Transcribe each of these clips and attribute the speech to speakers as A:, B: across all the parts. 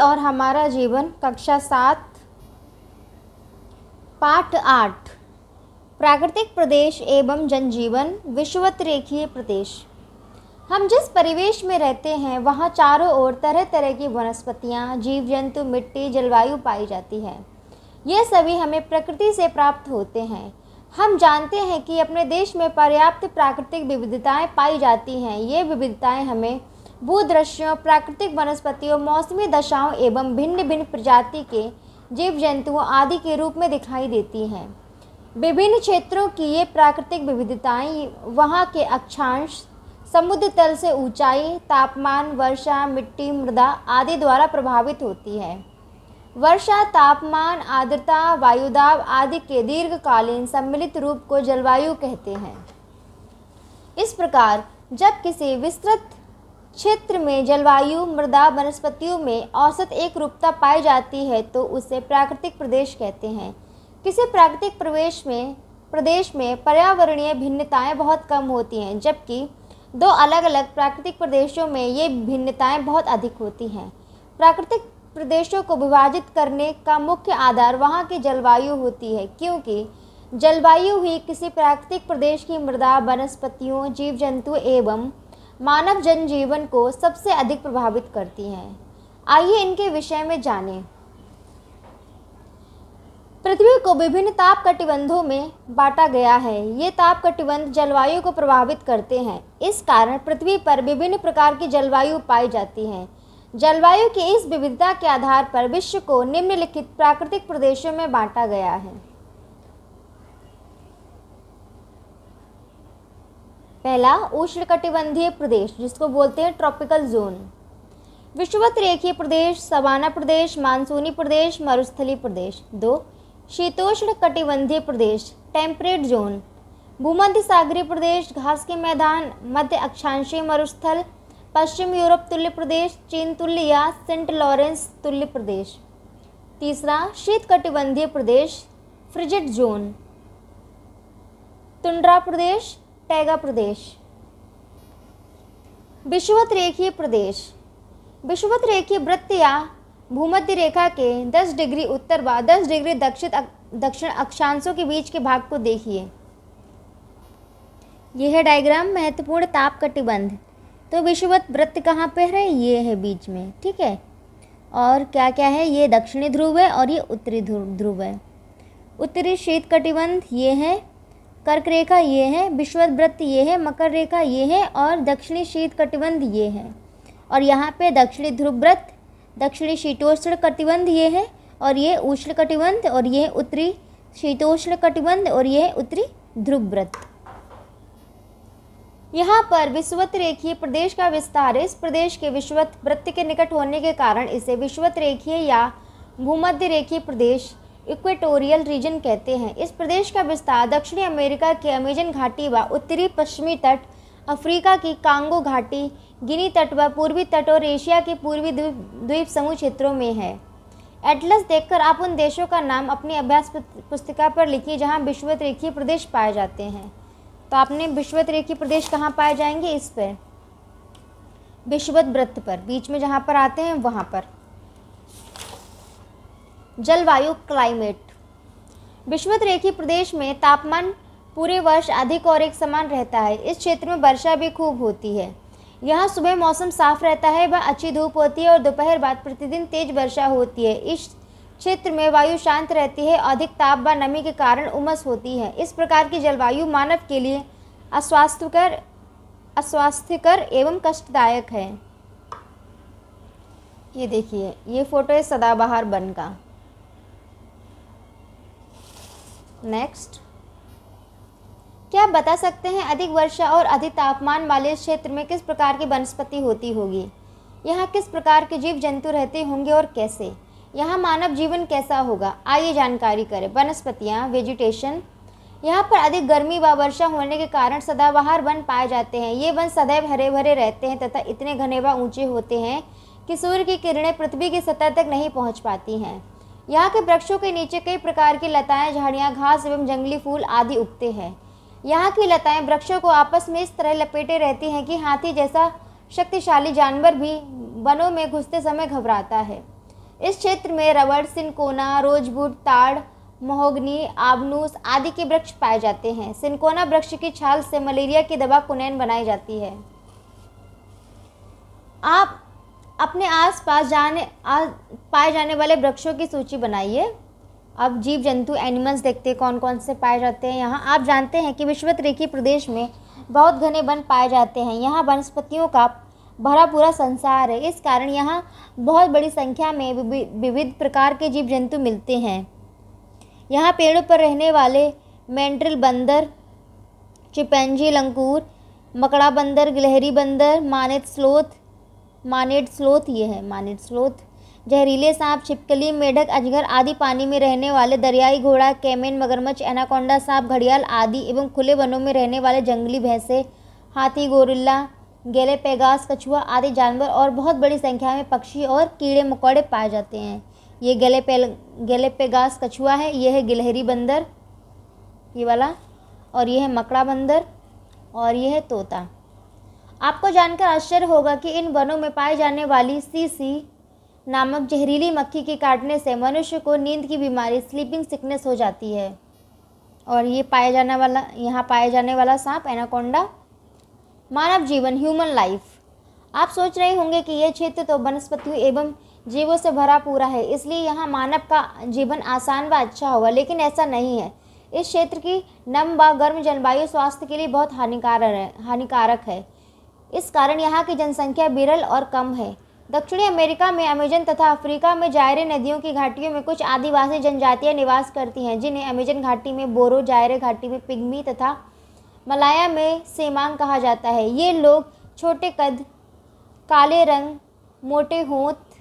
A: और हमारा जीवन कक्षा सात पाठ आठ प्राकृतिक प्रदेश एवं जनजीवन रेखीय प्रदेश हम जिस परिवेश में रहते हैं वहाँ चारों ओर तरह तरह की वनस्पतियाँ जीव जंतु मिट्टी जलवायु पाई जाती है ये सभी हमें प्रकृति से प्राप्त होते हैं हम जानते हैं कि अपने देश में पर्याप्त प्राकृतिक विविधताएं पाई जाती हैं ये विविधताएं हमें भू दृश्यों प्राकृतिक वनस्पतियों मौसमी दशाओं एवं भिन्न भिन्न प्रजाति के जीव जंतुओं आदि के रूप में दिखाई देती हैं विभिन्न क्षेत्रों की ये प्राकृतिक विविधताएं वहाँ के अक्षांश समुद्र तल से ऊंचाई तापमान वर्षा मिट्टी मृदा आदि द्वारा प्रभावित होती है वर्षा तापमान आर्द्रता वायुदाब आदि के दीर्घकालीन सम्मिलित रूप को जलवायु कहते हैं इस प्रकार जब किसी विस्तृत क्षेत्र में जलवायु मृदा वनस्पतियों में औसत एक रूपता पाई जाती है तो उसे प्राकृतिक प्रदेश कहते हैं किसी प्राकृतिक प्रवेश में प्रदेश में पर्यावरणीय भिन्नताएं बहुत कम होती हैं जबकि दो अलग अलग प्राकृतिक प्रदेशों में ये भिन्नताएं बहुत अधिक होती हैं प्राकृतिक प्रदेशों को विभाजित करने का मुख्य आधार वहाँ की जलवायु होती है क्योंकि जलवायु ही किसी प्राकृतिक प्रदेश की मृदा वनस्पतियों जीव जंतु एवं मानव जनजीवन को सबसे अधिक प्रभावित करती हैं आइए इनके विषय में जानें पृथ्वी को विभिन्न ताप कटिबंधों में बांटा गया है ये ताप कटिबंध जलवायु को प्रभावित करते हैं इस कारण पृथ्वी पर विभिन्न प्रकार की जलवायु पाई जाती हैं जलवायु की इस विविधता के आधार पर विश्व को निम्नलिखित प्राकृतिक प्रदेशों में बांटा गया है पहला उष्णकटिबंधीय प्रदेश जिसको बोलते हैं ट्रॉपिकल जोन विषुवत रेखीय प्रदेश सवाना प्रदेश मानसूनी प्रदेश मरुस्थली प्रदेश दो शीतोष्ण कटिबंधीय प्रदेश टेम्परेट जोन भूमध्य सागरी प्रदेश घास के मैदान मध्य अक्षांशीय मरुस्थल पश्चिम यूरोप तुल्य प्रदेश चीन तुल्य या सेंट लॉरेंस तुल्य प्रदेश तीसरा शीत कटिबंधीय प्रदेश फ्रिजिट जोन तुंड्रा प्रदेश टैगा प्रदेश विश्वत रेखीय प्रदेश विश्वत रेखीय वृत्त या भूमध्य रेखा के 10 डिग्री उत्तर व 10 डिग्री दक्षिण दक्षिण अक्षांशों के बीच के भाग को देखिए यह है डायग्राम महत्वपूर्ण ताप कटिबंध तो विश्ववत वृत्त कहाँ पे है ये है बीच में ठीक है और क्या क्या है ये दक्षिणी ध्रुव है और ये उत्तरी ध्रुव है उत्तरी शीत कटिबंध ये है कर्क रेखा ये है व्रत ये है मकर रेखा ये है और दक्षिणी शीत कटिबंध ये है और यहाँ पे दक्षिणी ध्रुव व्रत दक्षिणी शीतोष्ण कटिबंध ये है और ये उष्ण कटिबंध और ये उत्तरी शीतोष्ण कटिबंध और ये उत्तरी ध्रुव व्रत यहाँ पर विश्वत रेखीय प्रदेश का विस्तार इस प्रदेश के विश्वत वृत्त के निकट होने के कारण इसे विश्वत रेखीय या भूमध्य रेखीय प्रदेश इक्वेटोरियल रीजन कहते हैं इस प्रदेश का विस्तार दक्षिणी अमेरिका के अमेजन घाटी व उत्तरी पश्चिमी तट अफ्रीका की कांगो घाटी गिनी तट व पूर्वी तट और एशिया के पूर्वी द्वीप समूह क्षेत्रों में है एटलस देखकर आप उन देशों का नाम अपनी अभ्यास पुस्तिका पर लिखिए जहाँ विश्वत प्रदेश पाए जाते हैं तो आपने विश्वत प्रदेश कहाँ पाए जाएंगे इस पर विश्वत वृत्त पर बीच में जहाँ पर आते हैं वहाँ पर जलवायु क्लाइमेट विश्वत रेखी प्रदेश में तापमान पूरे वर्ष अधिक और एक समान रहता है इस क्षेत्र में वर्षा भी खूब होती है यहाँ सुबह मौसम साफ रहता है व अच्छी धूप होती है और दोपहर बाद प्रतिदिन तेज वर्षा होती है इस क्षेत्र में वायु शांत रहती है अधिक ताप व नमी के कारण उमस होती है इस प्रकार की जलवायु मानव के लिए अस्वास्थ्यकर अस्वास्थ्यकर एवं कष्टदायक है ये देखिए ये फ़ोटो है सदाबहार वन का नेक्स्ट क्या आप बता सकते हैं अधिक वर्षा और अधिक तापमान वाले क्षेत्र में किस प्रकार की वनस्पति होती होगी यहाँ किस प्रकार के जीव जंतु रहते होंगे और कैसे यहाँ मानव जीवन कैसा होगा आइए जानकारी करें वनस्पतियाँ वेजिटेशन यहाँ पर अधिक गर्मी व वर्षा होने के कारण सदाबहार वन पाए जाते हैं ये वन सदैव हरे भरे रहते हैं तथा इतने घने व ऊंचे होते हैं कि सूर्य की किरणें पृथ्वी की सतह तक नहीं पहुँच पाती हैं यहाँ के वृक्षों के नीचे कई प्रकार की लताएं झाड़ियाँ घास एवं जंगली फूल आदि उगते हैं यहाँ की लताएं वृक्षों को आपस में इस तरह लपेटे रहती हैं कि हाथी जैसा शक्तिशाली जानवर भी वनों में घुसते समय घबराता है इस क्षेत्र में रबड़ सिनकोना रोजबुट ताड़ महोगनी आबनूस आदि के वृक्ष पाए जाते हैं सिनकोना वृक्ष की छाल से मलेरिया की दवा कुनैन बनाई जाती है आप अपने आसपास जाने आ पाए जाने वाले वृक्षों की सूची बनाइए अब जीव जंतु एनिमल्स देखते हैं कौन कौन से पाए जाते हैं यहाँ आप जानते हैं कि विश्वत रेखी प्रदेश में बहुत घने वन पाए जाते हैं यहाँ वनस्पतियों का भरा पूरा संसार है इस कारण यहाँ बहुत बड़ी संख्या में विविध प्रकार के जीव जंतु मिलते हैं यहाँ पेड़ों पर रहने वाले मेंट्रल बंदर चिपेंजी लंकूर मकड़ा बंदर गिलहरी बंदर मानित स्लोथ मानेड स्लोथ ये है मानेड स्लोथ जहरीले सांप छिपकली मेढक अजगर आदि पानी में रहने वाले दरियाई घोड़ा कैमेन मगरमच्छ एनाकोंडा सांप घड़ियाल आदि एवं खुले वनों में रहने वाले जंगली भैंसे हाथी गोरिल्ला गेले पेगास कछुआ आदि जानवर और बहुत बड़ी संख्या में पक्षी और कीड़े मकोड़े पाए जाते हैं ये गले पे गेले पेगास कछुआ है ये है गिलहरी बंदर ये वाला और ये है मकड़ा बंदर और ये है तोता आपको जानकर आश्चर्य होगा कि इन वनों में पाए जाने वाली सीसी नामक जहरीली मक्खी के काटने से मनुष्य को नींद की बीमारी स्लीपिंग सिकनेस हो जाती है और ये पाया जाने वाला यहाँ पाया जाने वाला सांप एनाकोंडा मानव जीवन ह्यूमन लाइफ आप सोच रहे होंगे कि यह क्षेत्र तो वनस्पतियों एवं जीवों से भरा पूरा है इसलिए यहाँ मानव का जीवन आसान व अच्छा होगा लेकिन ऐसा नहीं है इस क्षेत्र की नम व गर्म जलवायु स्वास्थ्य के लिए बहुत हानिकारक है हानिकारक है इस कारण यहाँ की जनसंख्या बिरल और कम है दक्षिणी अमेरिका में अमेजन तथा अफ्रीका में जायरे नदियों की घाटियों में कुछ आदिवासी जनजातियाँ निवास करती हैं जिन्हें अमेजन घाटी में बोरो जायरे घाटी में पिग्मी तथा मलाया में सेमांग कहा जाता है ये लोग छोटे कद काले रंग मोटे होंठ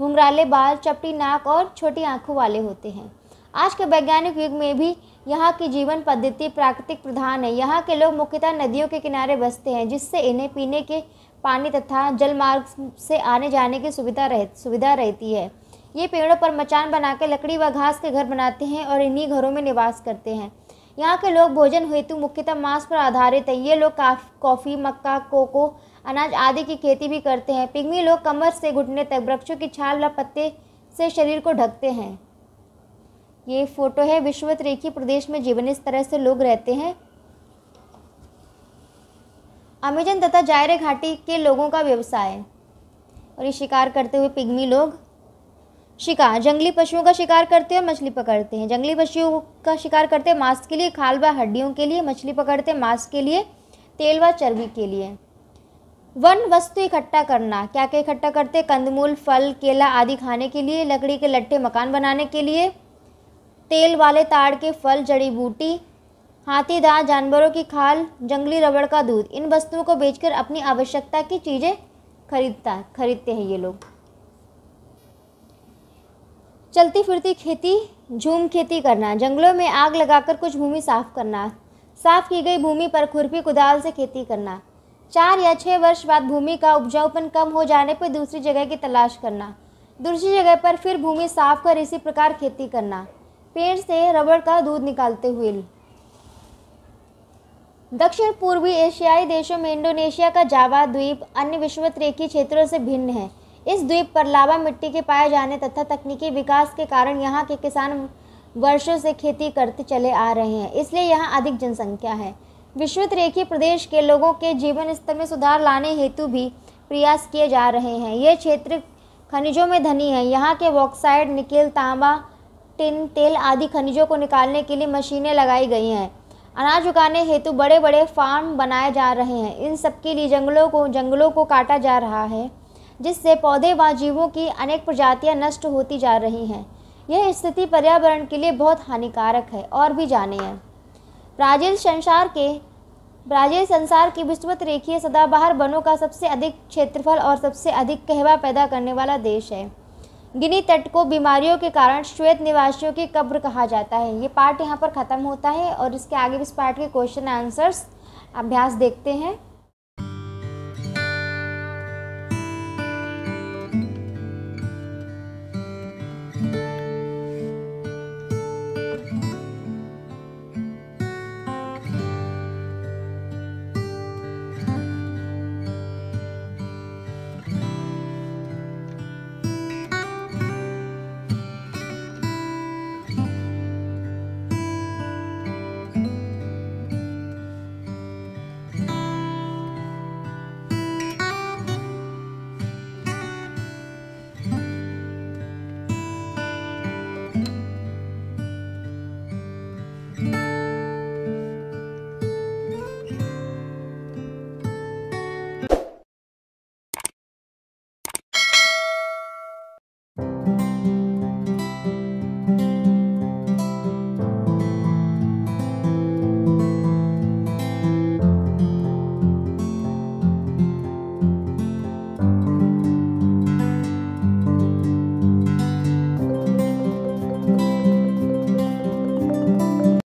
A: घुंघराले बाल चपटी नाक और छोटी आँखों वाले होते हैं आज के वैज्ञानिक युग में भी यहाँ की जीवन पद्धति प्राकृतिक प्रधान है यहाँ के लोग मुख्यतः नदियों के किनारे बसते हैं जिससे इन्हें पीने के पानी तथा जल मार्ग से आने जाने की सुविधा रह सुविधा रहती है ये पेड़ों पर मचान बनाकर लकड़ी व घास के घर बनाते हैं और इन्हीं घरों में निवास करते हैं यहाँ के लोग भोजन हेतु मुख्यतः मांस पर आधारित है ये लोग कॉफ़ी मक्का कोको अनाज आदि की खेती भी करते हैं पिग्मी लोग कमर से घुटने तक वृक्षों की छाल व पत्ते से शरीर को ढकते हैं ये फ़ोटो है विश्वत रेखी प्रदेश में जीवन इस तरह से लोग रहते हैं अमेजन तथा जायरे घाटी के लोगों का व्यवसाय और ये शिकार करते हुए पिग्मी लोग शिकार जंगली पशुओं का शिकार करते हैं और मछली पकड़ते हैं जंगली पशुओं का शिकार करते हैं मांस के लिए खाल व हड्डियों के लिए मछली पकड़ते हैं मांस के लिए तेल व चर्बी के लिए वन वस्तु इकट्ठा करना क्या क्या इकट्ठा करते कंदमूल फल केला आदि खाने के लिए लकड़ी के लट्ठे मकान बनाने के लिए तेल वाले ताड़ के फल जड़ी बूटी हाथी दांत जानवरों की खाल जंगली रबड़ का दूध इन वस्तुओं को बेचकर अपनी आवश्यकता की चीज़ें खरीदता खरीदते हैं ये लोग चलती फिरती खेती झूम खेती करना जंगलों में आग लगाकर कुछ भूमि साफ करना साफ की गई भूमि पर खुरपी कुदाल से खेती करना चार या छः वर्ष बाद भूमि का उपजाऊपन कम हो जाने पर दूसरी जगह की तलाश करना दूसरी जगह पर फिर भूमि साफ कर इसी प्रकार खेती करना पेड़ से रबड़ का दूध निकालते हुए दक्षिण पूर्वी एशियाई देशों में इंडोनेशिया का जावा द्वीप अन्य विश्वतरेखी क्षेत्रों से भिन्न है इस द्वीप पर लावा मिट्टी के पाए जाने तथा तकनीकी विकास के कारण यहाँ के किसान वर्षों से खेती करते चले आ रहे हैं इसलिए यहाँ अधिक जनसंख्या है विश्वतरेखी प्रदेश के लोगों के जीवन स्तर में सुधार लाने हेतु भी प्रयास किए जा रहे हैं यह क्षेत्र खनिजों में धनी है यहाँ के बॉक्साइड निकेल तांबा टिन तेल आदि खनिजों को निकालने के लिए मशीनें लगाई गई हैं अनाज उगाने हेतु बड़े बड़े फार्म बनाए जा रहे हैं इन सब के लिए जंगलों को जंगलों को काटा जा रहा है जिससे पौधे व जीवों की अनेक प्रजातियां नष्ट होती जा रही हैं यह स्थिति पर्यावरण के लिए बहुत हानिकारक है और भी जाने हैं ब्राज़ील संसार के ब्राज़ील संसार की विस्तृत रेखीय सदाबहार वनों का सबसे अधिक क्षेत्रफल और सबसे अधिक कहवा पैदा करने वाला देश है गिनी तट को बीमारियों के कारण श्वेत निवासियों की कब्र कहा जाता है ये पार्ट यहाँ पर ख़त्म होता है और इसके आगे भी इस पार्ट के क्वेश्चन आंसर्स अभ्यास देखते हैं Música